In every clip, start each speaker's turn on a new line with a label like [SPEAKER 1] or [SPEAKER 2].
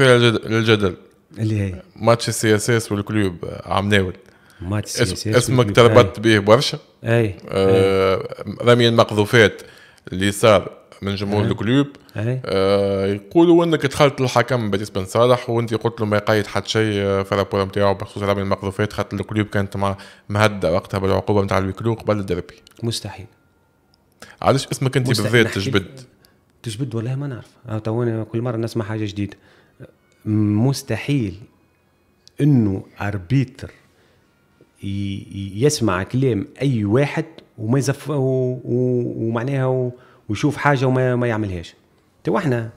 [SPEAKER 1] مثيرة للجدل اللي هي ماتش السي اس اس والكلوب عم ناول ماتش السي اس اس اسمك تربطت به برشا اي آه رمي المقذوفات اللي صار من جمهور الكلوب آه يقولوا انك دخلت الحكم باديس بن صالح وانت قلت له ما يقيد حد شيء في الرابور نتاعو بخصوص رمي المقذوفات خاطر الكلوب كانت مع مهدده وقتها بالعقوبه نتاع الكلوب قبل الدربي مستحيل علاش اسمك انت بالذات تجبد
[SPEAKER 2] تجبد والله ما نعرف توني كل مره نسمع حاجه جديده مستحيل انه اربيتر يسمع كلام اي واحد وما يزف ومعناها ويشوف حاجه وما ما يعملهاش تو احنا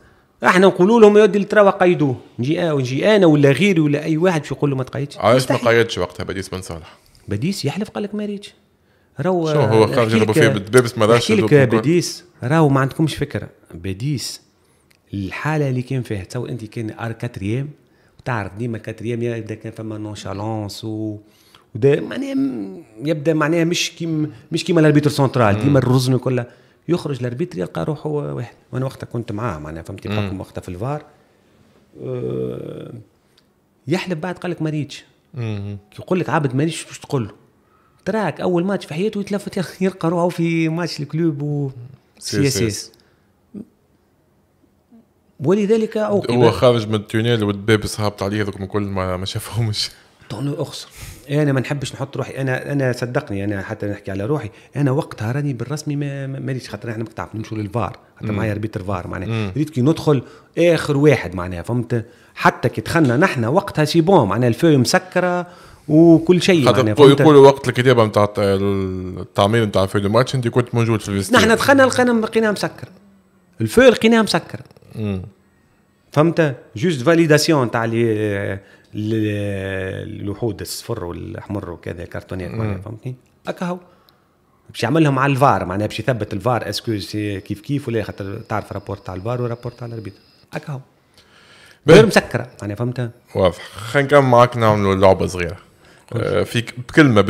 [SPEAKER 2] احنا نقولوا لهم يا ودي التراوه قيدوه نجي آه ونجي انا ولا غيري ولا اي واحد باش يقول له ما تقيدش علاش ما
[SPEAKER 1] قيدش وقتها بديس بن صالح
[SPEAKER 2] بديس يحلف
[SPEAKER 1] قال لك ما ريتش
[SPEAKER 2] راهو شو هو خرج يضربوا فيه بالدبابس ما لك بديس راهو ما عندكمش فكره بديس الحاله اللي كان فيها تو انت كان ار كاتريام وتعرف ديما كاتريام يبدا كان فما نونشالونس و وده معناها يبدا معناها مش كيم مش كيما الاربيتر سنترال ديما الرزن كلها يخرج الاربيتر يلقى روحه واحد وانا وقتها كنت معاه معناها فهمت بحكم وقتها في الفار أه بعد قال لك ما ريتش يقول لك عبد ما ريتش باش تقول له تراك اول ماتش في حياته يتلفت يلقى روحه في ماتش الكلوب و
[SPEAKER 1] سي اس اس ولذلك
[SPEAKER 2] عوقب هو خارج
[SPEAKER 1] من التونيل والباب صهبت عليه هذوك من كل ما, ما شافهمش
[SPEAKER 2] طونو اخسر انا ما نحبش نحط روحي انا انا صدقني انا حتى نحكي على روحي انا وقتها راني بالرسمي ما ماليش خاطر احنا تعرف نمشوا للفار حتى معايا ربيت الفار معناها ريت كي ندخل اخر واحد معناها فهمت حتى كي دخلنا نحن وقتها سي بون معناها الفوي مسكره وكل شيء خاطر يقولوا
[SPEAKER 1] وقت الكتابه نتاع التعمير نتاع الفوي دو ماتش انت كنت موجود في الفيستير
[SPEAKER 2] نحن دخلنا لقينا لقيناها مسكره
[SPEAKER 1] الفوي لقيناها مسكره فهمت جوست
[SPEAKER 2] فاليداسيون تاع الوحود الصفر والاحمر وكذا كرتونيات معناها فهمتني هكا هو باش يعملهم على الفار معناها باش يثبت الفار اسكو سي كيف كيف ولا خاطر تعرف رابور تاع الفار ورابور تاع الاربيتر هكا هو غير مسكره معناها
[SPEAKER 1] فهمتها واضح خلينا نكمل معاك نعملوا لعبه صغيره آه، فيك بكلمه